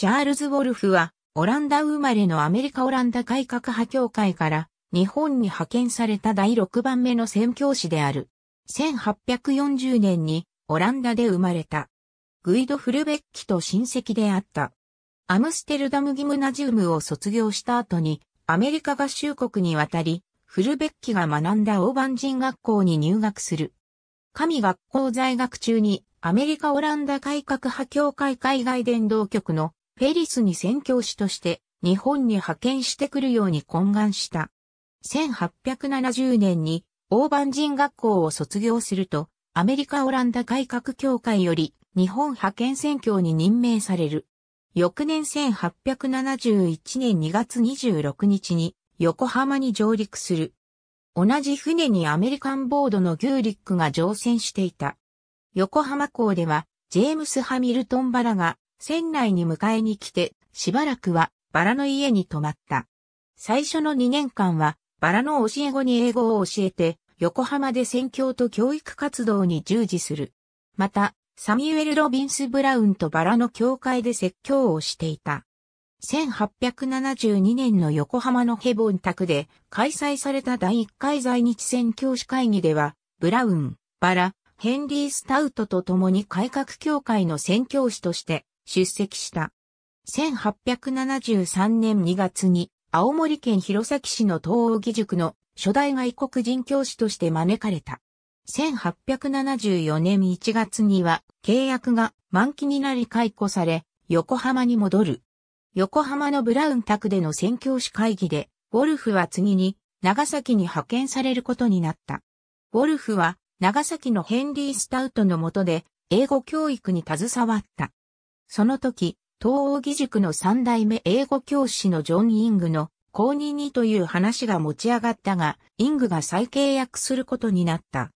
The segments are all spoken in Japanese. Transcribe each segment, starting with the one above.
チャールズ・ウォルフは、オランダ生まれのアメリカオランダ改革派協会から日本に派遣された第6番目の宣教師である。1840年にオランダで生まれた。グイド・フルベッキと親戚であった。アムステルダムギムナジウムを卒業した後にアメリカ合衆国に渡り、フルベッキが学んだオーバン人学校に入学する。神学校在学中にアメリカオランダ改革派協会海外伝道局のフェリスに宣教師として日本に派遣してくるように懇願した。1870年に大阪人学校を卒業すると、アメリカ・オランダ改革協会より日本派遣宣教に任命される。翌年1871年2月26日に横浜に上陸する。同じ船にアメリカンボードのギューリックが乗船していた。横浜港では、ジェームス・ハミルトン・バラが船内に迎えに来て、しばらくはバラの家に泊まった。最初の2年間は、バラの教え子に英語を教えて、横浜で宣教と教育活動に従事する。また、サミュエル・ロビンス・ブラウンとバラの教会で説教をしていた。1872年の横浜のヘボン宅で開催された第1回在日宣教師会議では、ブラウン、バラ、ヘンリー・スタウトと共に改革協会の宣教師として出席した。1873年2月に青森県弘前市の東欧義塾の初代外国人教師として招かれた。1874年1月には契約が満期になり解雇され、横浜に戻る。横浜のブラウン宅での宣教師会議で、ウォルフは次に長崎に派遣されることになった。ウォルフは長崎のヘンリー・スタウトの下で英語教育に携わった。その時、東王義塾の三代目英語教師のジョン・イングの後任にという話が持ち上がったが、イングが再契約することになった。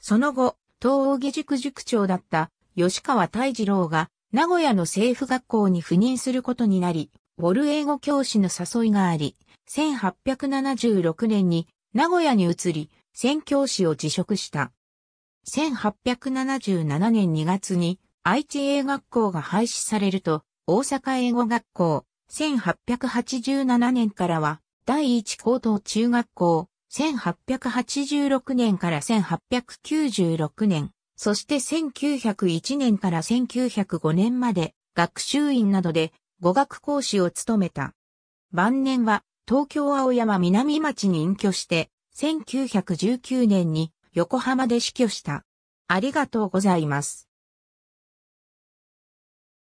その後、東王義塾塾長だった吉川泰二郎が名古屋の政府学校に赴任することになり、ウォル英語教師の誘いがあり、1876年に名古屋に移り、宣教師を辞職した。1877年2月に愛知英学校が廃止されると、大阪英語学校、1887年からは、第一高等中学校、1886年から1896年、そして1901年から1905年まで、学習院などで語学講師を務めた。晩年は、東京青山南町に隠居して、1919年に横浜で死去した。ありがとうございます。